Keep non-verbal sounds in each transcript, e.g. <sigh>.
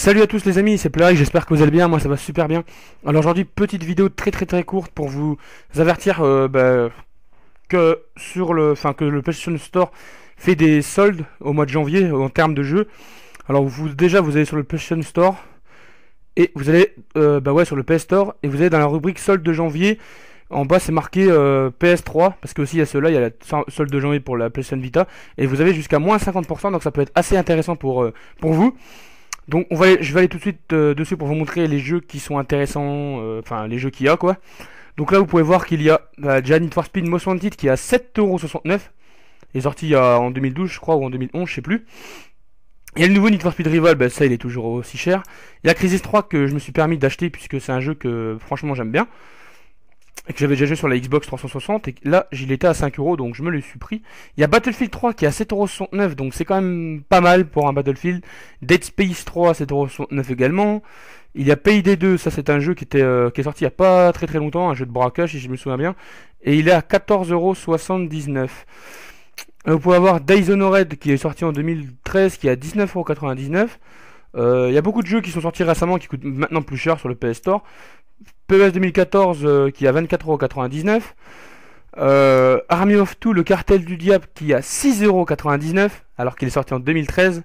Salut à tous les amis, c'est Play, j'espère que vous allez bien, moi ça va super bien. Alors aujourd'hui, petite vidéo très très très courte pour vous avertir euh, bah, que sur le enfin que le PlayStation Store fait des soldes au mois de janvier euh, en termes de jeux. Alors vous déjà vous allez sur le PlayStation Store et vous allez euh, bah ouais sur le Store et vous dans la rubrique soldes de janvier. En bas c'est marqué PS3 parce que aussi il y a cela, il y a la solde de janvier pour la PlayStation Vita et vous avez jusqu'à moins 50% donc ça peut être assez intéressant pour pour vous. Donc on va, je vais aller tout de suite euh, dessus pour vous montrer les jeux qui sont intéressants, euh, enfin les jeux qu'il y a quoi. Donc là vous pouvez voir qu'il y a bah, déjà Need for Speed Most Wanted qui est à 7,69€. Il est sorti en 2012 je crois ou en 2011 je sais plus. Il y a le nouveau Need for Speed Rival, ben, ça il est toujours aussi cher. Il y a Crisis 3 que je me suis permis d'acheter puisque c'est un jeu que franchement j'aime bien et que j'avais déjà joué sur la Xbox 360 et là il était à 5 euros donc je me le suis pris. Il y a Battlefield 3 qui est à 7,69€ donc c'est quand même pas mal pour un Battlefield. Dead Space 3 à 7,69€ également. Il y a Payday 2, ça c'est un jeu qui était euh, qui est sorti il y a pas très très longtemps, un jeu de braquage si je me souviens bien et il est à 14,79€. Euh, vous pouvez avoir Red, qui est sorti en 2013 qui est à 19,99€. Euh, il y a beaucoup de jeux qui sont sortis récemment qui coûtent maintenant plus cher sur le PS Store. PES 2014 euh, qui a 24,99€. Euh, Army of Two, le cartel du diable qui a 6,99€ alors qu'il est sorti en 2013.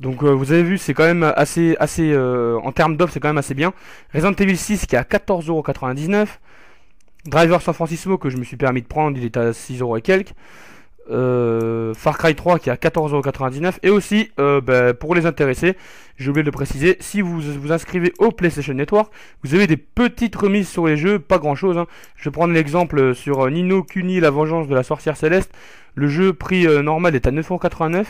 Donc euh, vous avez vu, c'est quand même assez, assez en termes d'offres, c'est quand même assez bien. Resident Evil 6 qui a 14,99€. Driver San Francisco que je me suis permis de prendre, il est à 6€ et quelques. Euh, Far Cry 3 qui est à 14,99€ et aussi euh, ben, pour les intéressés, j'ai oublié de le préciser, si vous vous inscrivez au PlayStation Network, vous avez des petites remises sur les jeux, pas grand chose. Hein. Je vais prendre l'exemple euh, sur Nino Kuni, la vengeance de la sorcière céleste. Le jeu prix normal est à 9,89€.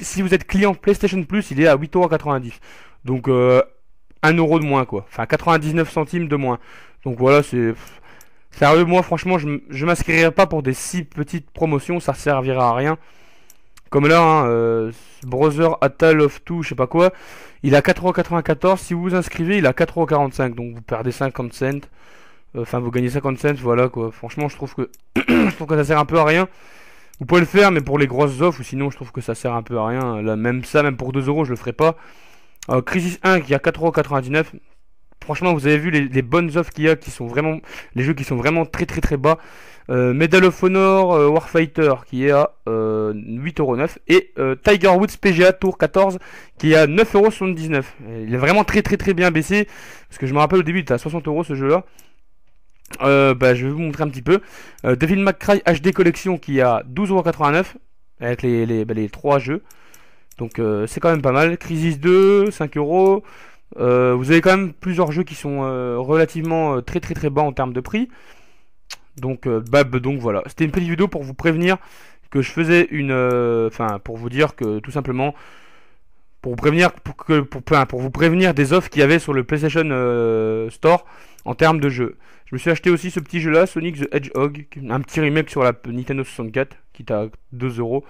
si vous êtes client PlayStation Plus, il est à 8,90€. Donc 1€ de moins quoi, enfin 99 centimes de moins. Donc voilà, c'est Sérieux, moi, franchement, je, je m'inscrirai pas pour des si petites promotions, ça servira à rien. Comme là, hein, euh, Brother Atal of Two, je sais pas quoi, il a 4,94€. Si vous vous inscrivez, il a 4,45€. Donc vous perdez 50 cents. Enfin, vous gagnez 50 cents, voilà quoi. Franchement, je trouve que <clears throat> je trouve que ça sert un peu à rien. Vous pouvez le faire, mais pour les grosses offres, ou sinon, je trouve que ça sert un peu à rien. Là, même ça, même pour 2€, je le ferai pas. Euh, Crisis 1 qui a 4,99€. Franchement, vous avez vu les, bonnes offres qu'il y a, qui sont vraiment les jeux qui sont vraiment très très très bas. Euh, Medal of Honor euh, Warfighter qui est à euh, 8,9€ et euh, Tiger Woods PGA Tour 14 qui est à 9,79€. Il est vraiment très très très bien baissé parce que je me rappelle au début il était à 60€ ce jeu là. bah, je vais vous montrer un petit peu. Devil McCry HD Collection qui est à 12,89€ avec les, bah, trois 3 jeux. Donc c'est quand même pas mal. Crisis 2, 5€. Euh, vous avez quand même plusieurs jeux qui sont euh, relativement euh, très très très bas en termes de prix. Donc, bab donc voilà, c'était une petite vidéo pour vous prévenir que je faisais une... Enfin, pour vous dire que tout simplement... Pour vous prévenir, pour pour, pour vous prévenir des offres qu'il y avait sur le PlayStation Store en termes de jeux. Je me suis acheté aussi ce petit jeu là, Sonic the Hedgehog, un petit remake sur la Nintendo 64, qui est à 2 euros.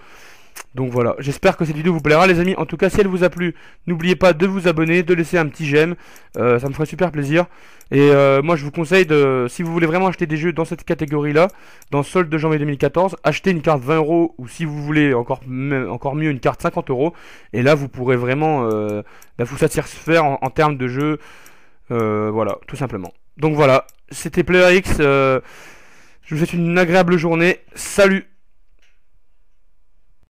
Donc voilà, j'espère que cette vidéo vous plaira les amis. En tout cas, si elle vous a plu, n'oubliez pas de vous abonner, de laisser un petit j'aime. Euh, ça me ferait super plaisir. Et euh, moi, je vous conseille, de, si vous voulez vraiment acheter des jeux dans cette catégorie-là, dans solde de janvier 2014, achetez une carte 20 euros ou si vous voulez encore, encore mieux, une carte 50 euros. Et là, vous pourrez vraiment euh, bah, vous satisfaire en, termes de jeu. Euh, voilà, tout simplement. Donc voilà, c'était PlayerX. je vous souhaite une agréable journée. Salut